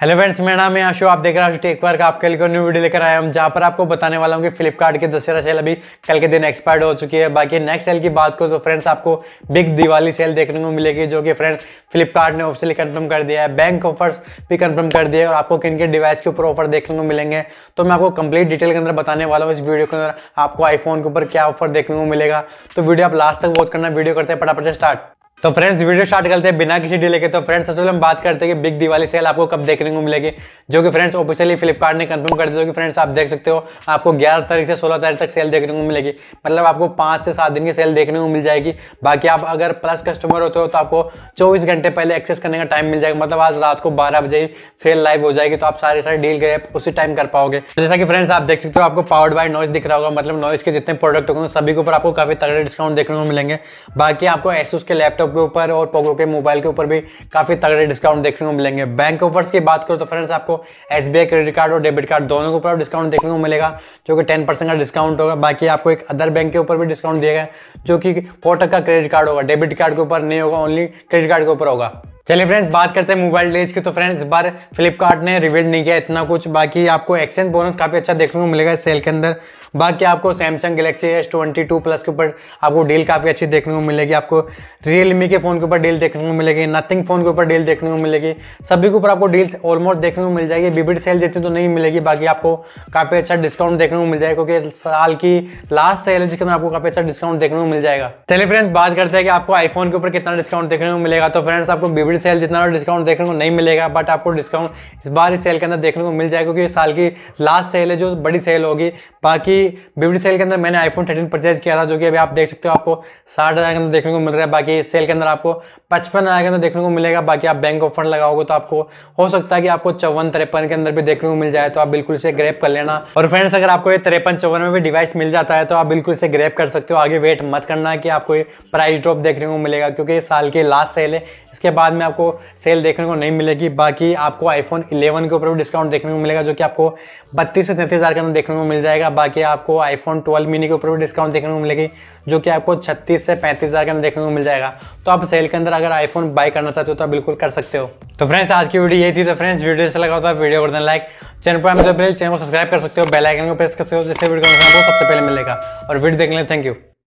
hello friends मेरा नाम है आशु आप देख रहे हो टेक वर्क आपके लिए न्यू वीडियो लेकर आया हम जहां पर आपको बताने वाला हूं कि फ्लिपकार्ट की दशहरा सेल अभी कल के दिन एक्सपायर्ड हो चुकी है बाकी नेक्स्ट सेल की बात करो तो फ्रेंड्स आपको बिग दिवाली सेल देखने को मिलेगी जो कि फ्रेंड्स फ्लिपकार्ट ने ऑफिशियली कन्फर्म कर दिया है बैंक ऑफर्स भी कन्फर्म कर दिया है और आपको किन किन डिवाइस के ऊपर ऑफर देखने को मिलेंगे तो मैं आपको कंप्लीट डिटेल के अंदर बताने वाला हूँ इस वीडियो के अंदर आपको आईफोन के ऊपर क्या ऑफर देखने को मिलेगा तो वीडियो आप लास्ट तक वॉच करना वीडियो करते हैं पटापट से स्टार्ट तो फ्रेंड्स वीडियो स्टार्ट करते हैं बिना किसी डिले के तो फ्रेंड्स सबसे पहले हम बात करते हैं कि बिग दिवाली सेल आपको कब देखने को मिलेगी जो कि फ्रेंड्स ऑफिशियली फ्लिपकार्ट ने कंफर्म कर दिया कि फ्रेंड्स आप देख सकते हो आपको 11 तारीख से 16 तारीख तक सेल देखने को मिलेगी मतलब आपको पाँच से सात दिन की सेल देखने को मिल जाएगी बाकी आप अगर प्लस कस्टमर होते हो तो आपको चौबीस घंटे पहले एक्सेस करने का टाइम मिल जाएगा मतलब आज रात को बारह बजे ही सेल लाइव हो जाएगी तो आप सारे सारे डील करें उसी टाइम कर पाओगे तो जैसा कि फ्रेंड्स आप देख सकते हो आपको पावर्ड बाय नॉइस दिख रहा होगा मतलब नॉइस के जितने प्रोडक्ट होंगे सभी के ऊपर आपको काफी तगड़े डिस्काउंट देखने को मिलेंगे बाकी आपको एसूस के लैपटॉप लैपटॉप के ऊपर और पोगो के मोबाइल के ऊपर भी काफ़ी तगड़े डिस्काउंट देखने को मिलेंगे बैंक ऑफर्स की बात करो तो फ्रेंड्स आपको एस क्रेडिट कार्ड और डेबिट कार्ड दोनों के ऊपर डिस्काउंट देखने को मिलेगा जो कि टेन का डिस्काउंट होगा बाकी आपको एक अदर बैंक के ऊपर भी डिस्काउंट दिया गया जो कि फोटक का क्रेडिट कार्ड होगा डेबिट कार्ड के ऊपर नहीं होगा ओनली क्रेडिट कार्ड के ऊपर होगा चलिए फ्रेंड्स बात करते हैं मोबाइल डेज की तो फ्रेंड्स इस बार फ्लिपकार्ट ने रिवील नहीं किया इतना कुछ बाकी आपको एक्सचेंज बोनस काफ़ी अच्छा देखने को मिलेगा इस सेल के अंदर बाकी आपको Samsung Galaxy S twenty two plus के ऊपर आपको डील काफ़ी अच्छी देखने को मिलेगी आपको रियलमी के फ़ोन के ऊपर डील देखने को मिलेगी नथिंग फ़ोन के ऊपर डील देखने को मिलेगी सभी के ऊपर आपको डील ऑलमोस्ट देखने को मिल जाएगी बीबीड सेल जितनी तो नहीं मिलेगी बाकी आपको काफ़ी अच्छा डिस्काउंट देखने को मिल जाएगा क्योंकि साल की लास्ट सेल है जिसके अंदर आपको काफ़ी अच्छा डिस्काउंट देखने को मिल जाएगा चलिए फ्रेंड्स बात करते हैं कि आपको आईफोन के ऊपर कितना डिस्काउंट देखने को मिलेगा तो फ्रेंड्स आपको बीबीड अपनी सेल जितना भी डिस्काउंट देखने को नहीं मिलेगा बट आपको डिस्काउंट इस बार इस सेल के अंदर देखने को मिल जाएगा क्योंकि साल की लास्ट सेल है जो बड़ी सेल होगी बाकी बिबड़ी सेल के अंदर मैंने आईफोन थर्टीन परचेज किया था जो कि अभी आप देख सकते हो आपको साठ के अंदर देखने को मिल रहा है बाकी सेल के अंदर आपको पचपन के अंदर देखने को मिलेगा बाकी आप बैंक ऑफ फंड लगाओगे तो आपको हो सकता है कि आपको चौवन तिरपन के अंदर भी देखने को मिल जाए तो आप बिल्कुल इसे ग्रेप कर लेना और फ्रेंड्स अगर आपको ये तिरपन चौवन में भी डिवाइस मिल जाता है तो आप बिल्कुल इसे ग्रेप कर सकते हो आगे वेट मत करना कि आपको प्राइस ड्रॉप देखने को मिलेगा क्योंकि साल के लास्ट सेल है इसके बाद में में आपको सेल देखने को नहीं मिलेगी बाकी आपको आईफोन 11 के ऊपर भी डिस्काउंट देखने को मिलेगा जो कि आपको बत्तीस से तैंतीस के अंदर देखने को मिल जाएगा बाकी आपको आईफोन 12 मिनी के ऊपर भी डिस्काउंट देखने को मिलेगी जो कि आपको छत्तीस से पैंतीस के अंदर देखने को मिल जाएगा तो आप सेल के अंदर अगर आईफोन बाय करना चाहते हो तो बिल्कुल कर सकते हो तो फ्रेंड्स आज की वीडियो यही थी तो फ्रेंड्स वीडियो से अच्छा लगा होता तो है वीडियो कर देना लाइक चैनल पर तो चैनल को सब्सक्राइब कर सकते हो बेल आइकन को प्रेस कर सकते हो जिससे वीडियो सबसे पहले मिलेगा और वीडियो देखने थैंक यू